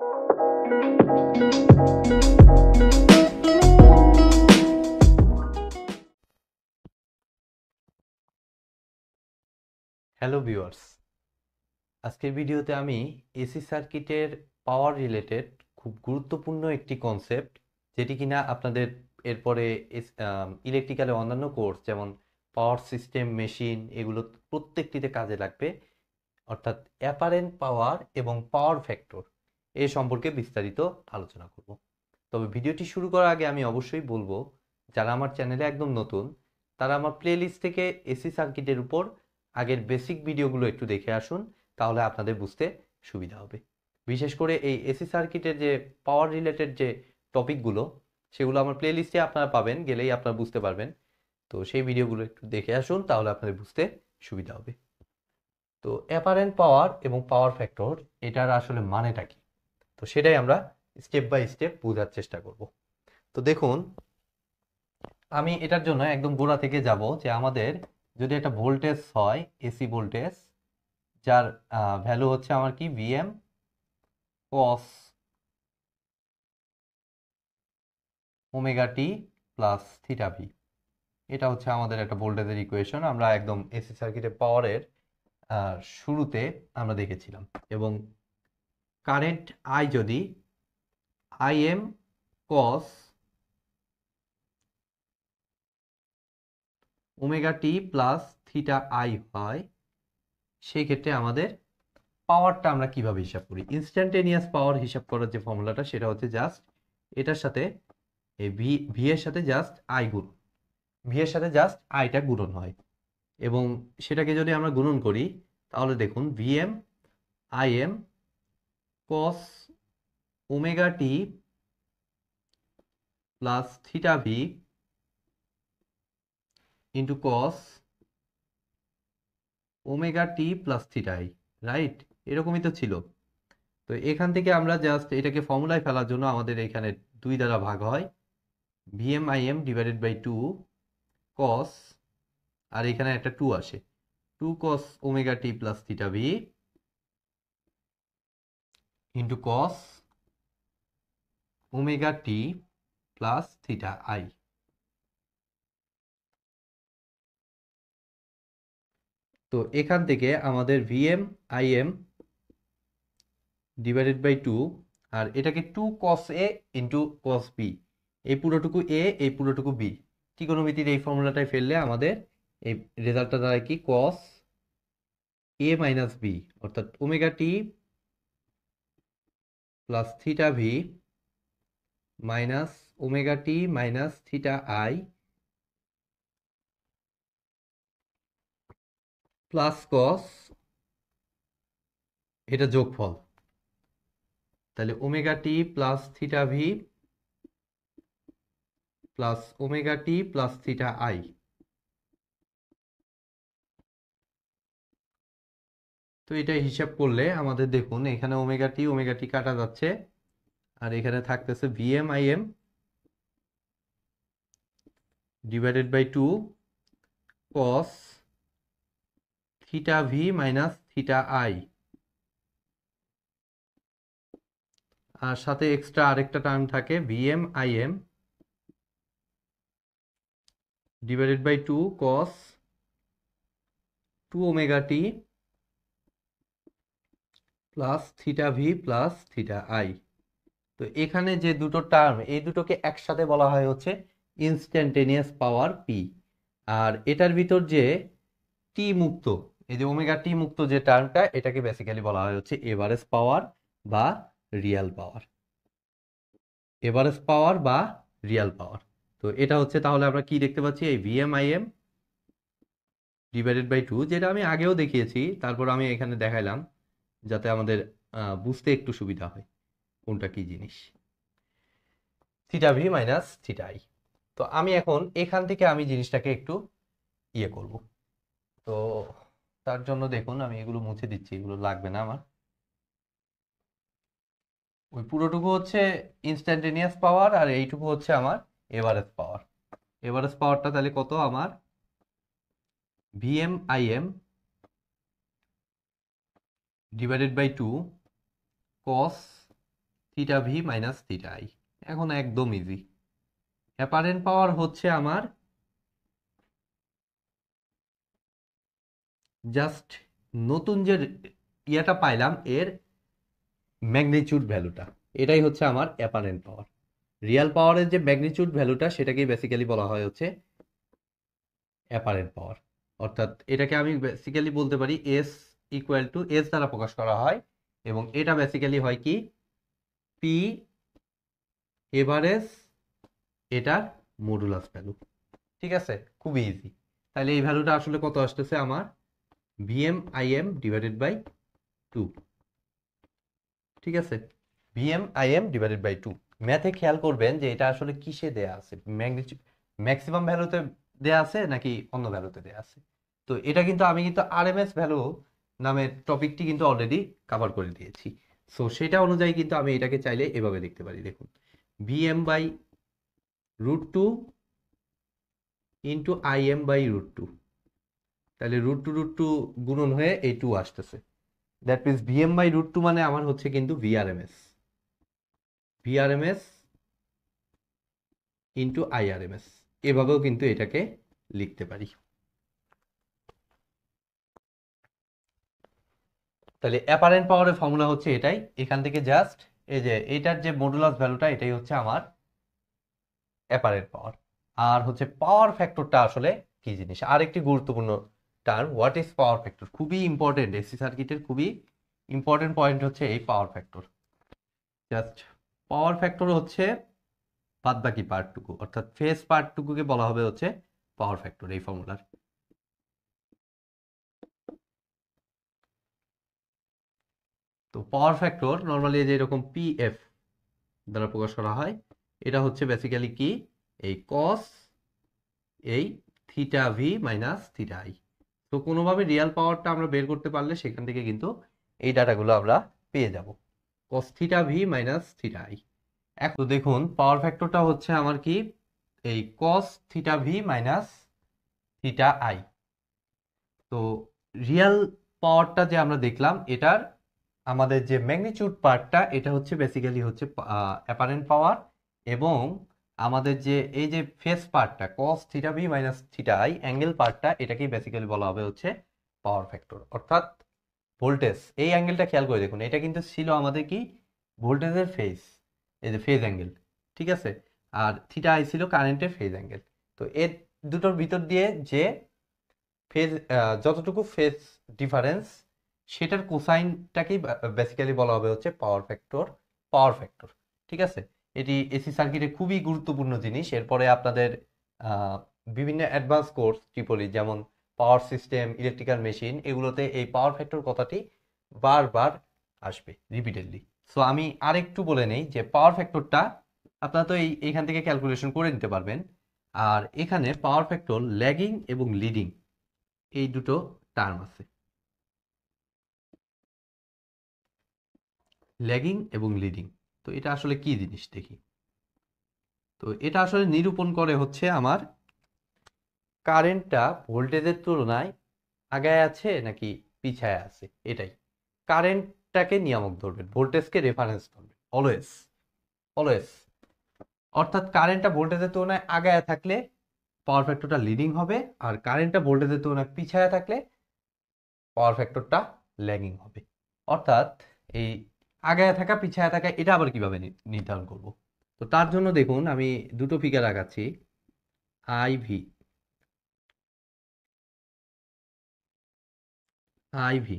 hello viewers আজকের ভিডিওতে আমি এসি সার্কিটের পাওয়ার রিলেটেড খুব গুরুত্বপূর্ণ একটি কনসেপ্ট যেটি কিনা আপনাদের এরপরে ইলেকট্রিক্যালের অন্যান্য কোর্স যেমন পাওয়ার সিস্টেম মেশিন এগুলো প্রত্যেকটিতে কাজে লাগবে অর্থাৎ অ্যাপারেন্ট পাওয়ার এবং পাওয়ার ফ্যাক্টর এ সম্পর্কে বিস্তারিত আলোচনা করব তবে ভিডিওটি শুরু করার আগে আমি অবশ্যই বলবো যারা আমার চ্যানেলে একদম নতুন তারা আমার প্লেলিস্ট থেকে এসি সার্কিটের উপর আগের বেসিক ভিডিওগুলো একটু দেখে আসুন তাহলে আপনাদের বুঝতে সুবিধা হবে বিশেষ করে এই এসি সার্কিটের যে পাওয়ার রিলেটেড যে টপিকগুলো সেগুলো আমার প্লেলিস্টে আপনারা পাবেন গেলেই আপনারা বুঝতে পারবেন তো সেই ভিডিওগুলো একটু দেখে আসুন তাহলে আপনাদের বুঝতে সুবিধা হবে তো অ্যাপারেন্ট পাওয়ার এবং পাওয়ার ফ্যাক্টর এটার আসলে মানেটা কি তো সেটাই আমরা স্টেপ বাই স্টেপ বোঝার চেষ্টা করব তো দেখুন আমি এটার জন্য একদম গোড়া থেকে যাব যে আমাদের যদি একটা ভোল্টেজ হয় এসি ভোল্টেজ যার ভ্যালু হচ্ছে আমার কি VM cos omega t plus theta V এটা হচ্ছে আমাদের একটা ভোল্টেজের ইকুয়েশন আমরা একদম এসি সার্কিটের পাওয়ারের শুরুতে আমরা দেখেছিলাম এবং কারেন্ট আই যদি I M cos omega t plus theta I হয় সেই ক্ষেত্রে আমাদের পাওয়ারটা আমরা কিভাবে হিসাব করি ইনস্ট্যান্টেনিয়াস পাওয়ার হিসাব করার যে ফর্মুলাটা সেটা হচ্ছে জাস্ট এটার সাথে ভি ভি এর সাথে জাস্ট আই গুণ ভি এর সাথে জাস্ট আইটা গুণন হয় এবং সেটাকে যদি আমরা গুণন করি তাহলে দেখুন V M I M cos omega t plus theta v into cos omega t plus theta i right এরকমই তো ছিল তো এখান থেকে আমরা জাস্ট এটাকে ফর্মুলায় ফেলার জন্য আমাদের এখানে দুই দ্বারা ভাগ হয় M I M divided by two cos আর এখানে একটা টু আসে two cos omega t plus theta V into cos omega t plus theta I তো এখান থেকে আমাদের VM IM divided by two আর এটাকে two cos A into cos B এই পুরোটুকু এ এই পুরোটুকু বি ত্রিকোণমিতির এই ফর্মুলাটায় ফেললে আমাদের এই রেজাল্টটা দাঁড়ায় কি কস এ মাইনাস বি অর্থাৎ omega t plus theta V minus omega t minus theta I plus cos এটা যোগফল তাহলে omega t plus theta V plus omega t plus theta I তো এটা হিসাব করলে আমাদের দেখুন এখানে ওমেগা টি ওমেগা টি কাটা যাচ্ছে আর এখানে থাকতেছে VM I M divided by two cos theta V minus theta I আর সাথে এক্সট্রা আরেকটা টার্ম থাকে VM I M divided by two cos two omega t plus theta V plus theta I তো এখানে যে দুটো টার্ম এই দুটোকে একসাথে বলা হয় হচ্ছে ইনস্ট্যান্টেনিয়াস পাওয়ার পি আর এটার ভিতর যে টি মুক্ত এই যে ওমেগা টি মুক্ত যে টার্মটা এটাকে বেসিক্যালি বলা হয় হচ্ছে এভারেজ পাওয়ার বা রিয়াল পাওয়ার এভারেজ পাওয়ার বা রিয়াল পাওয়ার তো এটা হচ্ছে তাহলে আমরা কি দেখতে পাচ্ছি এই ভিএমআইএম ডিভাইডেড বাই টু যেটা আমি আগেও দেখিয়েছি তারপর আমি এখানে দেখাইলাম যাতে আমাদের বুঝতে একটু সুবিধা হয় কোনটা কি জিনিস থিটা ভি মাইনাস থিটাই আই তো আমি এখন এখান থেকে আমি জিনিসটাকে একটু ইয়ে করব তো তার জন্য দেখুন আমি এগুলো মুছে দিচ্ছি এগুলো লাগবে না আমার ওই পুরোটুকু হচ্ছে ইনস্ট্যান্টেনিয়াস পাওয়ার আর এইটুকু হচ্ছে আমার এভারেজ পাওয়ার এভারেজ পাওয়ারটা তাহলে কত আমার VM IM divided by two cos theta V minus theta I এখন একদম ইজি অ্যাপারেন্ট পাওয়ার হচ্ছে আমার জাস্ট নতুন যে ইয়াটা পাইলাম এর ম্যাগনিচিউড ভ্যালুটা এটাই হচ্ছে আমার অ্যাপারেন্ট পাওয়ার রিয়াল পাওয়ারের যে ম্যাগনিচিউড ভ্যালুটা সেটাকেই বেসিক্যালি বলা হয় হচ্ছে অ্যাপারেন্ট পাওয়ার অর্থাৎ এটাকে আমি বেসিক্যালি বলতে পারি এস ইকুয়াল টু এস দ্বারা প্রকাশ করা হয় এবং এটা বেসিক্যালি হয় কি পি এভারেজ এটার মডুলাস ভ্যালু ঠিক আছে খুবই ইজি তাহলে এই ভ্যালুটা আসলে কত আসতেছে আমার VM IM divided by two ঠিক আছে VM IM divided by two ম্যাথে খেয়াল করবেন যে এটা আসলে কিসে দেয়া আছে ম্যাক্সিমাম ভ্যালুতে দেয়া আছে নাকি অন্য ভ্যালুতে দেয়া আছে তো এটা কিন্তু আমি কিন্তু আর এম এস ভ্যালু নামের টপিকটি কিন্তু অলরেডি কাভার করে দিয়েছি সো সেটা অনুযায়ী কিন্তু আমি এটাকে চাইলে এভাবে দেখতে পারি দেখুন VM by root two into I M by root two তাহলে রুট টু রুট টু গুণন হয়ে এই টু আসতেছে that means VM by root two মানে আমার হচ্ছে কিন্তু ভিআরএমএস ভিআরএমএস ইন্টু আইআরএমএস এভাবেও কিন্তু এটাকে লিখতে পারি তাহলে অ্যাপারেন্ট পাওয়ারের ফর্মুলা হচ্ছে এটাই এখান থেকে জাস্ট এই যে এটার যে মডুলাস ভ্যালুটা এটাই হচ্ছে আমার অ্যাপারেন্ট পাওয়ার আর হচ্ছে পাওয়ার ফ্যাক্টরটা আসলে কি জিনিস একটি গুরুত্বপূর্ণ term what is power factor খুবই ইম্পর্টেন্ট এসি সার্কিটের খুবই ইম্পর্টেন্ট পয়েন্ট হচ্ছে এই power factor just power factor হচ্ছে বাদবাকি পার্টটুকু অর্থাৎ ফেস পার্টটুকুকে বলা হবে হচ্ছে পাওয়ার ফ্যাক্টর এই ফর্মুলার তো পাওয়ার ফ্যাক্টর নর্মালি যে এরকম পিএফ দ্বারা প্রকাশ করা হয় এটা হচ্ছে বেসিক্যালি কি এই কস এই theta V minus theta I তো কোনোভাবে রিয়াল পাওয়ারটা আমরা বের করতে পারলে সেখান থেকে কিন্তু এই ডাটাগুলো আমরা পেয়ে যাব cos theta V minus theta I এক তো দেখুন পাওয়ার ফ্যাক্টরটা হচ্ছে আমার কি এই cos theta V minus theta I তো রিয়াল পাওয়ারটা যে আমরা দেখলাম এটার আমাদের যে ম্যাগনিচিউড পার্টটা এটা হচ্ছে বেসিক্যালি হচ্ছে অ্যাপারেন্ট পাওয়ার এবং আমাদের যে এই যে ফেস পার্টটা cos theta V minus theta I angle পার্টটা এটাকেই বেসিক্যালি বলা হবে হচ্ছে পাওয়ার ফ্যাক্টর অর্থাৎ ভোল্টেজ এই অ্যাঙ্গেলটা খেয়াল করে দেখুন এটা কিন্তু ছিল আমাদের কি ভোল্টেজের ফেস এই যে ফেজ অ্যাঙ্গেল ঠিক আছে আর থিটা আই ছিল কারেন্টের ফেজ অ্যাঙ্গেল তো এর দুটোর ভিতর দিয়ে যে ফেজ যতটুকু ফেজ ডিফারেন্স সেটার কোসাইনটাকেই বেসিক্যালি বলা হবে হচ্ছে পাওয়ার ফ্যাক্টর পাওয়ার ফ্যাক্টর ঠিক আছে এটি এসি সার্কিটে খুবই গুরুত্বপূর্ণ জিনিস এরপরে আপনাদের বিভিন্ন অ্যাডভান্স কোর্স ট্রিপলি যেমন পাওয়ার সিস্টেম ইলেকট্রিক্যাল মেশিন এগুলোতে এই পাওয়ার ফ্যাক্টর কথাটি বারবার আসবে রিপিটেডলি সো আমি আরেকটু বলে নেই যে পাওয়ার ফ্যাক্টরটা আপনারা তো এই এখান থেকে ক্যালকুলেশন করে নিতে পারবেন আর এখানে পাওয়ার ফ্যাক্টর ল্যাগিং এবং লিডিং এই দুটো টার্ম আছে ল্যাগিং এবং লিডিং তো এটা আসলে কি জিনিস দেখি তো এটা আসলে নিরূপণ করে হচ্ছে আমার কারেন্টটা ভোল্টেজের তুলনায় আগায় আছে নাকি পিছায় আছে এটাই কারেন্টটাকে নিয়ামক ধরবেন ভোল্টেজকে রেফারেন্স ধরবেন অলওয়েজ অলওয়েজ অর্থাৎ কারেন্টটা ভোল্টেজের তুলনায় আগায় থাকলে পাওয়ার ফ্যাক্টরটা লিডিং হবে আর কারেন্টটা ভোল্টেজের তুলনায় পিছায় থাকলে পাওয়ার ফ্যাক্টরটা ল্যাগিং হবে অর্থাৎ এই আগায় থাকা পিছায় থাকা এটা আবার কিভাবে নির্ধারণ করব তো তার জন্য দেখুন আমি দুটো ফিগার আগাচ্ছি আই ভি আই ভি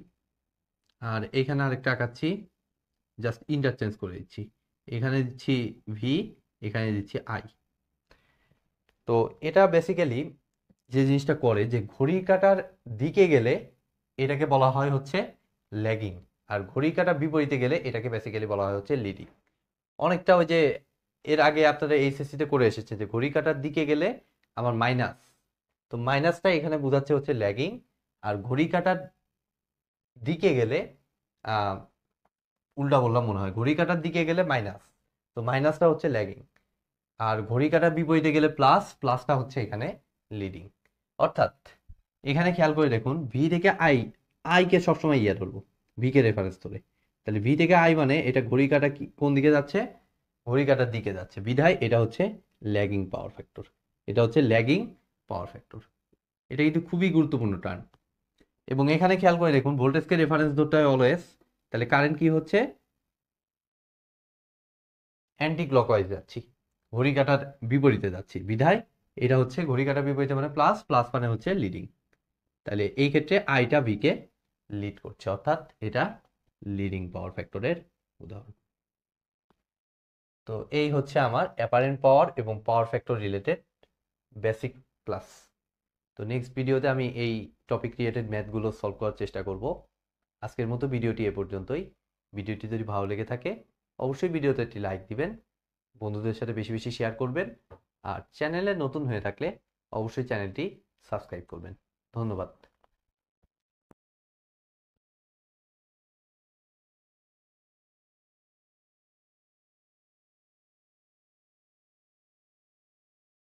আর এখানে আরেকটা আঁকাচ্ছি জাস্ট ইন্টারচেঞ্জ করে দিচ্ছি এখানে দিচ্ছি ভি এখানে দিচ্ছি আই তো এটা বেসিক্যালি যে জিনিসটা করে যে ঘড়ি কাটার দিকে গেলে এটাকে বলা হয় হচ্ছে ল্যাগিং আর ঘড়ি কাটা বিপরীতে গেলে এটাকে বেসিক্যালি বলা হয় হচ্ছে লিডিং অনেকটা ওই যে এর আগে আপনারা এইচএসসিতে করে এসেছেন যে ঘড়ি কাটার দিকে গেলে আমার মাইনাস তো মাইনাসটা এখানে বোঝাচ্ছে হচ্ছে ল্যাগিং আর ঘড়ি কাটার দিকে গেলে উল্টা বললাম মনে হয় ঘড়ি কাটার দিকে গেলে মাইনাস তো মাইনাসটা হচ্ছে ল্যাগিং আর ঘড়ি কাটার বিপরীতে গেলে প্লাস প্লাসটা হচ্ছে এখানে লিডিং অর্থাৎ এখানে খেয়াল করে দেখুন ভি থেকে আই আইকে সবসময় ইয়ে ধরবো ভিকে রেফারেন্স ধরে তাহলে ভি থেকে আই মানে এটা ঘড়ি কাটা কি কোন দিকে যাচ্ছে ঘড়ি কাটার দিকে যাচ্ছে বিধায় এটা হচ্ছে ল্যাগিং পাওয়ার ফ্যাক্টর এটা হচ্ছে ল্যাগিং পাওয়ার ফ্যাক্টর এটা কিন্তু খুবই গুরুত্বপূর্ণ টার্ন এবং এখানে খেয়াল করে দেখুন ভোল্টেজকে রেফারেন্স ধরতে হয় অলওয়েজ তাহলে কারেন্ট কি হচ্ছে অ্যান্টি ক্লকওয়াইজ যাচ্ছি ঘড়ি কাটার বিপরীতে যাচ্ছি বিধায় এটা হচ্ছে ঘড়ি কাটার বিপরীতে মানে প্লাস প্লাস মানে হচ্ছে লিডিং তাহলে এই ক্ষেত্রে আইটা ভিকে লিড করছে অর্থাৎ এটা লিডিং পাওয়ার ফ্যাক্টরের উদাহরণ তো এই হচ্ছে আমার অ্যাপারেন্ট পাওয়ার এবং power factor related basic class তো নেক্সট ভিডিওতে আমি এই টপিক রিলেটেড ম্যাথগুলো সলভ করার চেষ্টা করব আজকের মতো ভিডিওটি এ পর্যন্তই ভিডিওটি যদি ভালো লেগে থাকে অবশ্যই ভিডিওতে একটি লাইক দিবেন বন্ধুদের সাথে বেশি বেশি শেয়ার করবেন আর চ্যানেলে নতুন হয়ে থাকলে অবশ্যই চ্যানেলটি সাবস্ক্রাইব করবেন ধন্যবাদ